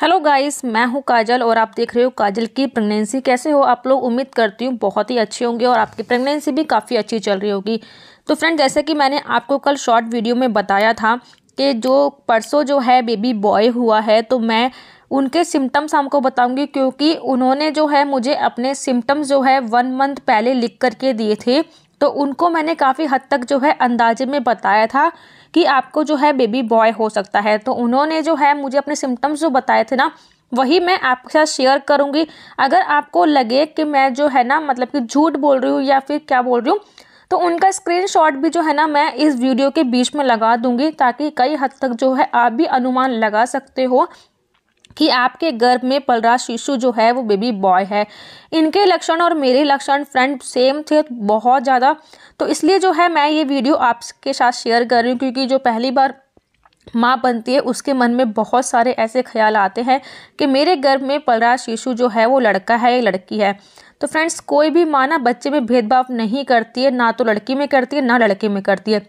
hello guys मैं हूं काजल और आप देख रहे हो काजल की प्रेगनेंसी कैसे हो आप लोग उम्मीद करती हूँ बहुत ही अच्छे होंगे और आपकी प्रेगनेंसी भी काफ़ी अच्छी चल रही होगी तो फ्रेंड जैसे कि मैंने आपको कल शॉर्ट वीडियो में बताया था कि जो परसों जो है बेबी बॉय हुआ है तो मैं उनके सिम्टम्स आपको बताऊँगी क्योंकि उन्होंने जो है मुझे अपने सिम्टम्स जो है वन मंथ पहले लिख करके दिए थे तो उनको मैंने काफ़ी हद तक जो है अंदाजे में बताया था कि आपको जो है बेबी बॉय हो सकता है तो उन्होंने जो है मुझे अपने सिम्टम्स जो बताए थे ना वही मैं आपके साथ शेयर करूंगी अगर आपको लगे कि मैं जो है ना मतलब कि झूठ बोल रही हूँ या फिर क्या बोल रही हूँ तो उनका स्क्रीनशॉट भी जो है ना मैं इस वीडियो के बीच में लगा दूंगी ताकि कई हद तक जो है आप भी अनुमान लगा सकते हो कि आपके गर्भ में पल रहा शिशु जो है वो बेबी बॉय है इनके लक्षण और मेरे लक्षण फ्रेंड सेम थे बहुत ज़्यादा तो इसलिए जो है मैं ये वीडियो आपके साथ शेयर कर रही हूँ क्योंकि जो पहली बार माँ बनती है उसके मन में बहुत सारे ऐसे ख्याल आते हैं कि मेरे गर्भ में पल रहा शिशु जो है वो लड़का है या लड़की है तो फ्रेंड्स कोई भी माँ ना बच्चे में भेदभाव नहीं करती है ना तो लड़की में करती है ना लड़के में करती है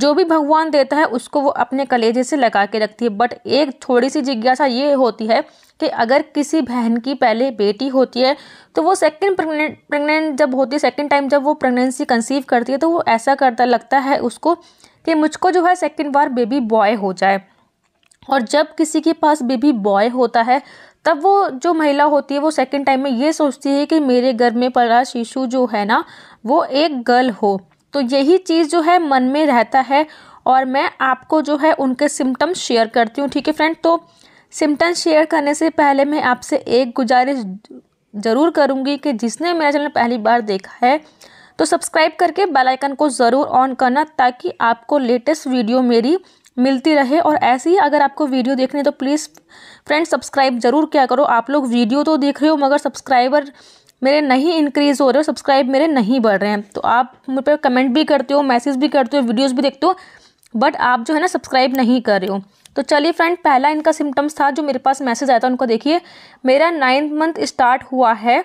जो भी भगवान देता है उसको वो अपने कलेजे से लगा के रखती है बट एक थोड़ी सी जिज्ञासा ये होती है कि अगर किसी बहन की पहले बेटी होती है तो वो सेकंड प्रेग्नेंट प्रेग्नेंट जब होती है सेकंड टाइम जब वो प्रेगनेंसी कंसीव करती है तो वो ऐसा करता लगता है उसको कि मुझको जो है सेकंड बार बेबी बॉय हो जाए और जब किसी के पास बेबी बॉय होता है तब वो जो महिला होती है वो सेकंड टाइम में ये सोचती है कि मेरे घर में पड़ा शिशु जो है ना वो एक गर्ल हो तो यही चीज़ जो है मन में रहता है और मैं आपको जो है उनके सिम्टम्स शेयर करती हूँ ठीक है फ्रेंड तो सिम्टम्स शेयर करने से पहले मैं आपसे एक गुजारिश ज़रूर करूँगी कि जिसने मेरा चैनल पहली बार देखा है तो सब्सक्राइब करके बेल आइकन को ज़रूर ऑन करना ताकि आपको लेटेस्ट वीडियो मेरी मिलती रहे और ऐसे ही अगर आपको वीडियो देखनी है तो प्लीज़ फ्रेंड सब्सक्राइब ज़रूर क्या करो आप लोग वीडियो तो देख रहे हो मगर सब्सक्राइबर मेरे नहीं इंक्रीज़ हो रहे हो सब्सक्राइब मेरे नहीं बढ़ रहे हैं तो आप मुझे पर कमेंट भी करते हो मैसेज भी करते हो वीडियोज़ भी देखते हो बट आप जो है ना सब्सक्राइब नहीं कर रहे हो तो चलिए फ्रेंड पहला इनका सिम्टम्स था जो मेरे पास मैसेज आया था उनको देखिए मेरा नाइन्थ मंथ स्टार्ट हुआ है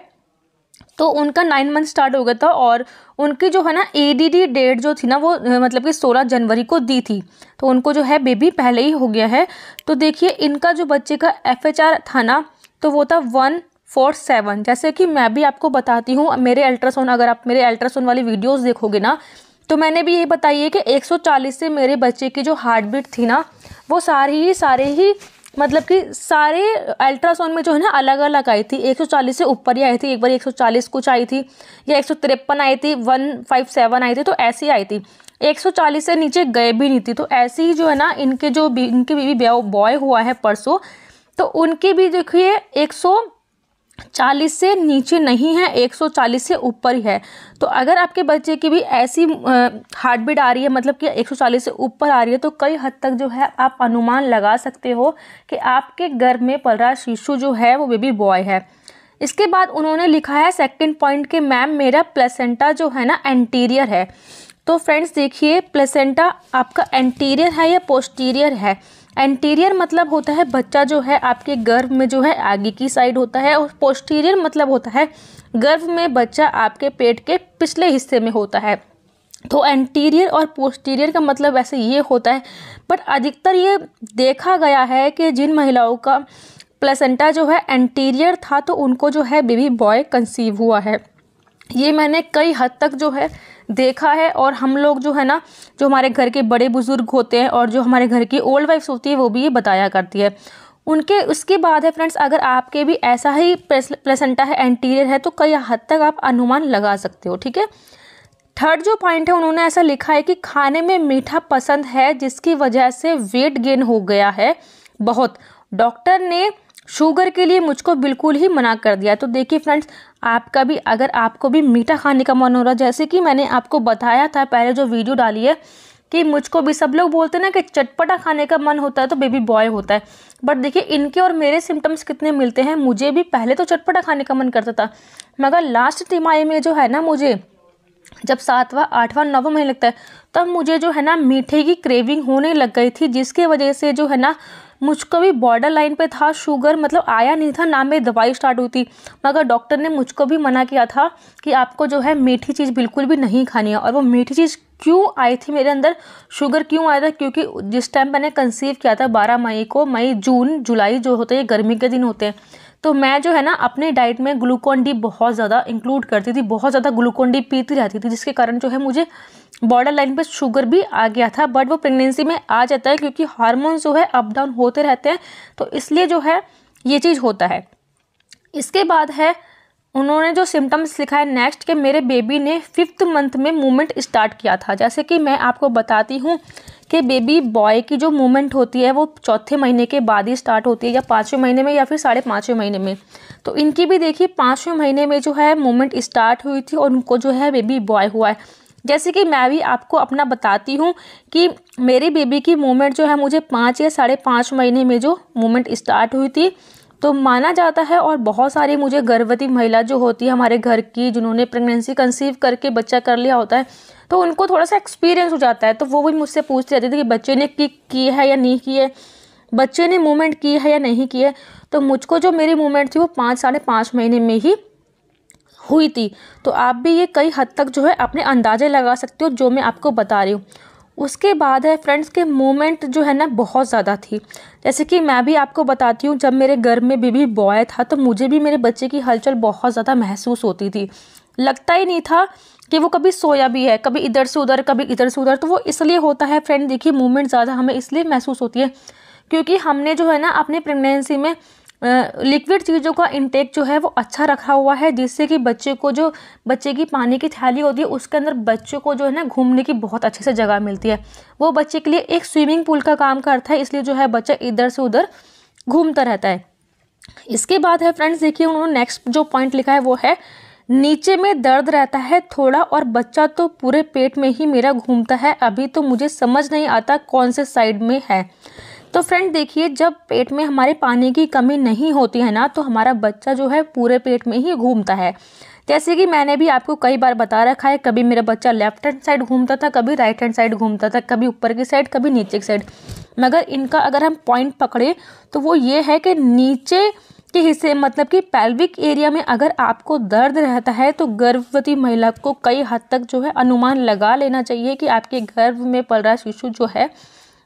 तो उनका नाइन मंथ स्टार्ट हो गया था और उनकी जो है ना एडीडी डेट जो थी ना वो मतलब कि सोलह जनवरी को दी थी तो उनको जो है बेबी पहले ही हो गया है तो देखिए इनका जो बच्चे का एफ था ना तो वो था वन फोर सेवन जैसे कि मैं भी आपको बताती हूँ मेरे अल्ट्रासाउंड अगर आप मेरे अल्ट्रासाउंड वाली वीडियोज़ देखोगे ना तो मैंने भी ये बताई है कि 140 से मेरे बच्चे की जो हार्ट बीट थी ना वो सारे ही सारे ही मतलब कि सारे अल्ट्रासाउंड में जो है ना अलग अलग आई थी 140 से ऊपर ही आई थी एक बार 140 कुछ आई थी या एक आई थी 157 आई थी तो ऐसी आई थी 140 से नीचे गए भी नहीं थी तो ऐसी ही जो है ना इनके जो इनके बीवी बॉय हुआ है परसों तो उनकी भी देखिए एक सौ चालीस से नीचे नहीं है एक सौ चालीस से ऊपर ही है तो अगर आपके बच्चे की भी ऐसी हार्ट बीट आ रही है मतलब कि एक सौ चालीस से ऊपर आ रही है तो कई हद तक जो है आप अनुमान लगा सकते हो कि आपके गर्भ में पल रहा शिशु जो है वो बेबी बॉय है इसके बाद उन्होंने लिखा है सेकंड पॉइंट के मैम मेरा प्लेसेंटा जो है ना एंटीरियर है तो फ्रेंड्स देखिए प्लेसेंटा आपका एंटीरियर है या पोस्टीरियर है एंटीरियर मतलब होता है बच्चा जो है आपके गर्भ में जो है आगे की साइड होता है और पोस्टीरियर मतलब होता है गर्भ में बच्चा आपके पेट के पिछले हिस्से में होता है तो एंटीरियर और पोस्टीरियर का मतलब ऐसे ये होता है बट अधिकतर ये देखा गया है कि जिन महिलाओं का प्लेसेंटा जो है एंटीरियर था तो उनको जो है बेबी बॉय कंसीव हुआ है ये मैंने कई हद तक जो है देखा है और हम लोग जो है ना जो हमारे घर के बड़े बुज़ुर्ग होते हैं और जो हमारे घर की ओल्ड वाइफ्स होती है वो भी ये बताया करती है उनके उसके बाद है फ्रेंड्स अगर आपके भी ऐसा ही प्लेसेंटा है एंटीरियर है तो कई हद तक आप अनुमान लगा सकते हो ठीक है थर्ड जो पॉइंट है उन्होंने ऐसा लिखा है कि खाने में मीठा पसंद है जिसकी वजह से वेट गेन हो गया है बहुत डॉक्टर ने शुगर के लिए मुझको बिल्कुल ही मना कर दिया तो देखिए फ्रेंड्स आपका भी अगर आपको भी मीठा खाने का मन हो रहा जैसे कि मैंने आपको बताया था पहले जो वीडियो डाली है कि मुझको भी सब लोग बोलते हैं ना कि चटपटा खाने का मन होता है तो बेबी बॉय होता है बट देखिए इनके और मेरे सिम्टम्स कितने मिलते हैं मुझे भी पहले तो चटपटा खाने का मन करता था मगर लास्ट तिमाही में जो है ना मुझे जब सातवां आठवां नौवा महीने लगता है तब मुझे जो है ना मीठे की क्रेविंग होने लग गई थी जिसके वजह से जो है ना मुझको भी बॉर्डर लाइन पे था शुगर मतलब आया नहीं था ना मेरी दवाई स्टार्ट हुई थी मगर डॉक्टर ने मुझको भी मना किया था कि आपको जो है मीठी चीज़ बिल्कुल भी नहीं खानी है और वो मीठी चीज़ क्यों आई थी मेरे अंदर शुगर क्यों आया था क्योंकि जिस टाइम मैंने कंसीव किया था बारह मई को मई जून जुलाई जो होते हैं गर्मी के दिन होते हैं तो मैं जो है ना अपने डाइट में ग्लूकोन डी बहुत ज़्यादा इंक्लूड करती थी बहुत ज़्यादा ग्लूकोन डी पीती रहती थी जिसके कारण जो है मुझे बॉर्डर लाइन पर शुगर भी आ गया था बट वो प्रेगनेंसी में आ जाता है क्योंकि हारमोन जो है अप डाउन होते रहते हैं तो इसलिए जो है ये चीज़ होता है इसके बाद है उन्होंने जो सिम्टम्स लिखा है नेक्स्ट के मेरे बेबी ने फिफ्थ मंथ में मूवमेंट स्टार्ट किया था जैसे कि मैं आपको बताती हूँ कि बेबी बॉय की जो मूवमेंट होती है वो चौथे महीने के बाद ही स्टार्ट होती है या पाँचवें महीने में या फिर साढ़े पाँचवें महीने में तो इनकी भी देखिए पाँचवें महीने में जो है मूवमेंट स्टार्ट हुई थी और उनको जो है बेबी बॉय हुआ है जैसे कि मैं भी आपको अपना बताती हूँ कि मेरी बेबी की मूवमेंट जो है मुझे पाँच या साढ़े पाँच महीने में जो मूवमेंट स्टार्ट हुई थी तो माना जाता है और बहुत सारी मुझे गर्भवती महिला जो होती है हमारे घर की जिन्होंने प्रेगनेंसी कंसीव करके बच्चा कर लिया होता है तो उनको थोड़ा सा एक्सपीरियंस हो जाता है तो वो भी मुझसे पूछते रहते थे कि बच्चे ने किक की है या नहीं की है बच्चे ने मूवमेंट की है या नहीं की है तो मुझको जो मेरी मूवमेंट थी वो पाँच साढ़े पाँच महीने में ही हुई थी तो आप भी ये कई हद तक जो है अपने अंदाजे लगा सकते हो जो मैं आपको बता रही हूँ उसके बाद है फ्रेंड्स के मोमेंट जो है ना बहुत ज़्यादा थी जैसे कि मैं भी आपको बताती हूँ जब मेरे घर में बेबी बॉय था तो मुझे भी मेरे बच्चे की हलचल बहुत ज़्यादा महसूस होती थी लगता ही नहीं था कि वो कभी सोया भी है कभी इधर से उधर कभी इधर से उधर तो वो इसलिए होता है फ्रेंड देखिए मूवमेंट ज़्यादा हमें इसलिए महसूस होती है क्योंकि हमने जो है ना अपनी प्रेगनेंसी में लिक्विड चीज़ों का इंटेक जो है वो अच्छा रखा हुआ है जिससे कि बच्चे को जो बच्चे की पानी की थैली होती है उसके अंदर बच्चों को जो है ना घूमने की बहुत अच्छे से जगह मिलती है वो बच्चे के लिए एक स्विमिंग पूल का काम करता है इसलिए जो है बच्चा इधर से उधर घूमता रहता है इसके बाद है फ्रेंड्स देखिए उन्होंने नेक्स्ट जो पॉइंट लिखा है वो है नीचे में दर्द रहता है थोड़ा और बच्चा तो पूरे पेट में ही मेरा घूमता है अभी तो मुझे समझ नहीं आता कौन से साइड में है तो फ्रेंड देखिए जब पेट में हमारे पानी की कमी नहीं होती है ना तो हमारा बच्चा जो है पूरे पेट में ही घूमता है जैसे कि मैंने भी आपको कई बार बता रखा है कभी मेरा बच्चा लेफ्ट हैंड साइड घूमता था कभी राइट हैंड साइड घूमता था कभी ऊपर की साइड कभी नीचे की साइड मगर इनका अगर हम पॉइंट पकड़े तो वो ये है कि नीचे के हिस्से मतलब कि पैल्विक एरिया में अगर आपको दर्द रहता है तो गर्भवती महिला को कई हद तक जो है अनुमान लगा लेना चाहिए कि आपके गर्भ में पल रहा शिशु जो है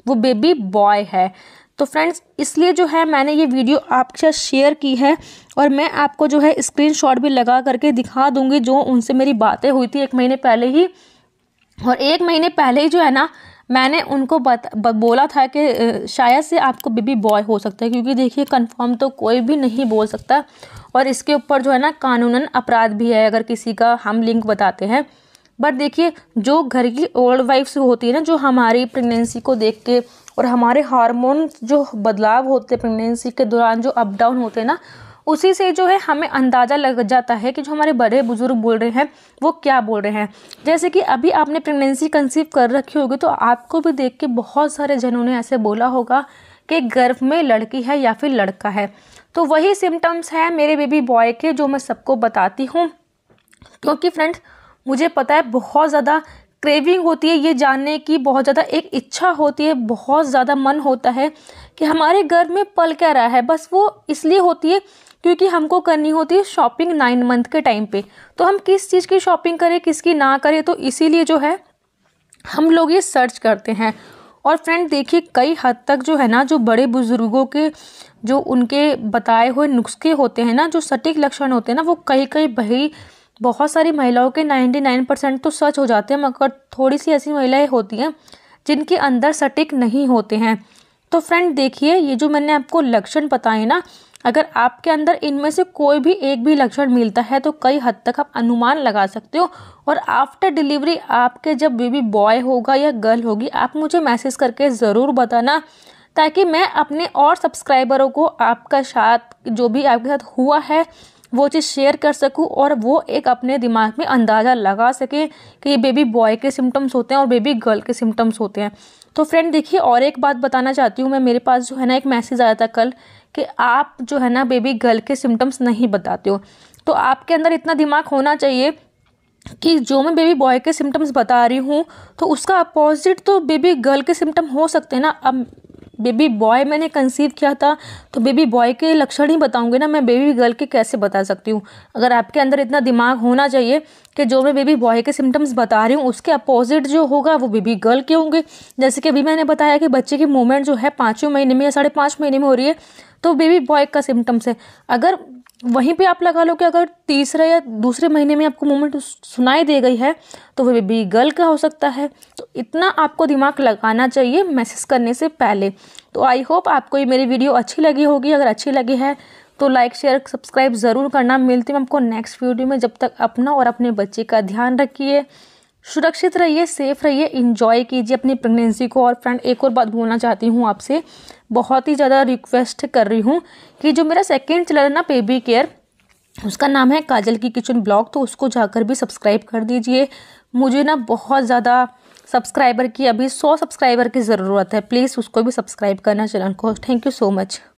वो बेबी बॉय है तो फ्रेंड्स इसलिए जो है मैंने ये वीडियो आपके साथ शेयर की है और मैं आपको जो है स्क्रीनशॉट भी लगा करके दिखा दूंगी जो उनसे मेरी बातें हुई थी एक महीने पहले ही और एक महीने पहले ही जो है ना मैंने उनको बत, ब, बोला था कि शायद से आपको बेबी बॉय हो सकता है क्योंकि देखिए कंफर्म तो कोई भी नहीं बोल सकता और इसके ऊपर जो है ना कानूनन अपराध भी है अगर किसी का हम लिंक बताते हैं बट देखिए जो घर की ओल्ड वाइफ्स होती है ना जो हमारी प्रेगनेंसी को देख के और हमारे हार्मोन जो बदलाव होते हैं प्रेगनेंसी के दौरान जो अप डाउन होते हैं ना उसी से जो है हमें अंदाज़ा लग जाता है कि जो हमारे बड़े बुजुर्ग बोल रहे हैं वो क्या बोल रहे हैं जैसे कि अभी आपने प्रेगनेंसी कंसीव कर रखी होगी तो आपको भी देख के बहुत सारे जनों ने ऐसे बोला होगा कि गर्भ में लड़की है या फिर लड़का है तो वही सिम्टम्स हैं मेरे बेबी बॉय के जो मैं सबको बताती हूँ क्योंकि फ्रेंड्स मुझे पता है बहुत ज़्यादा क्रेविंग होती है ये जानने की बहुत ज़्यादा एक इच्छा होती है बहुत ज़्यादा मन होता है कि हमारे घर में पल क्या रहा है बस वो इसलिए होती है क्योंकि हमको करनी होती है शॉपिंग नाइन मंथ के टाइम पे तो हम किस चीज़ की शॉपिंग करें किसकी ना करें तो इसीलिए जो है हम लोग ये सर्च करते हैं और फ्रेंड देखिए कई हद तक जो है ना जो बड़े बुज़ुर्गों के जो उनके बताए हुए नुस्खे होते हैं ना जो सटीक लक्षण होते हैं ना वो कहीं कहीं भाई बहुत सारी महिलाओं के 99 परसेंट तो सच हो जाते हैं मगर थोड़ी सी ऐसी महिलाएं होती हैं जिनके अंदर सटीक नहीं होते हैं तो फ्रेंड देखिए ये जो मैंने आपको लक्षण बताए ना अगर आपके अंदर इनमें से कोई भी एक भी लक्षण मिलता है तो कई हद तक आप अनुमान लगा सकते हो और आफ्टर डिलीवरी आपके जब बेबी बॉय होगा या गर्ल होगी आप मुझे मैसेज करके ज़रूर बताना ताकि मैं अपने और सब्सक्राइबरों को आपका साथ जो भी आपके साथ हुआ है वो चीज़ शेयर कर सकूँ और वो एक अपने दिमाग में अंदाज़ा लगा सके कि ये बेबी बॉय के सिम्टम्स होते हैं और बेबी गर्ल के सिम्टम्स होते हैं तो फ्रेंड देखिए और एक बात बताना चाहती हूँ मैं मेरे पास जो है ना एक मैसेज आया था कल कि आप जो है ना बेबी गर्ल के सिम्टम्स नहीं बताते हो तो आपके अंदर इतना दिमाग होना चाहिए कि जो मैं बेबी बॉय के सिम्टम्स बता रही हूँ तो उसका अपोजिट तो बेबी गर्ल के सिम्टम हो सकते हैं ना अब बेबी बॉय मैंने कंसीव किया था तो बेबी बॉय के लक्षण ही बताऊंगी ना मैं बेबी गर्ल के कैसे बता सकती हूँ अगर आपके अंदर इतना दिमाग होना चाहिए कि जो मैं बेबी बॉय के सिम्टम्स बता रही हूँ उसके अपोजिट जो होगा वो बेबी गर्ल के होंगे जैसे कि अभी मैंने बताया कि बच्चे की मूवमेंट जो है पाँचों महीने में या साढ़े पाँच महीने में हो रही है तो बेबी बॉय का सिम्टम्स है अगर वहीं पे आप लगा लो कि अगर तीसरे या दूसरे महीने में आपको मूवमेंट सुनाई दे गई है तो वह बेबी गर्ल का हो सकता है तो इतना आपको दिमाग लगाना चाहिए मैसेज करने से पहले तो आई होप आपको ये मेरी वीडियो अच्छी लगी होगी अगर अच्छी लगी है तो लाइक शेयर सब्सक्राइब ज़रूर करना मिलती हूँ आपको नेक्स्ट वीडियो में जब तक अपना और अपने बच्चे का ध्यान रखिए सुरक्षित रहिए सेफ रहिए इंजॉय कीजिए अपनी प्रेगनेंसी को और फ्रेंड एक और बात बोलना चाहती हूँ आपसे बहुत ही ज़्यादा रिक्वेस्ट कर रही हूँ कि जो मेरा सेकेंड चैनल है ना बेबी केयर उसका नाम है काजल की किचन ब्लॉग तो उसको जाकर भी सब्सक्राइब कर दीजिए मुझे ना बहुत ज़्यादा सब्सक्राइबर की अभी सौ सब्सक्राइबर की ज़रूरत है प्लीज़ उसको भी सब्सक्राइब करना चैनल को थैंक यू सो मच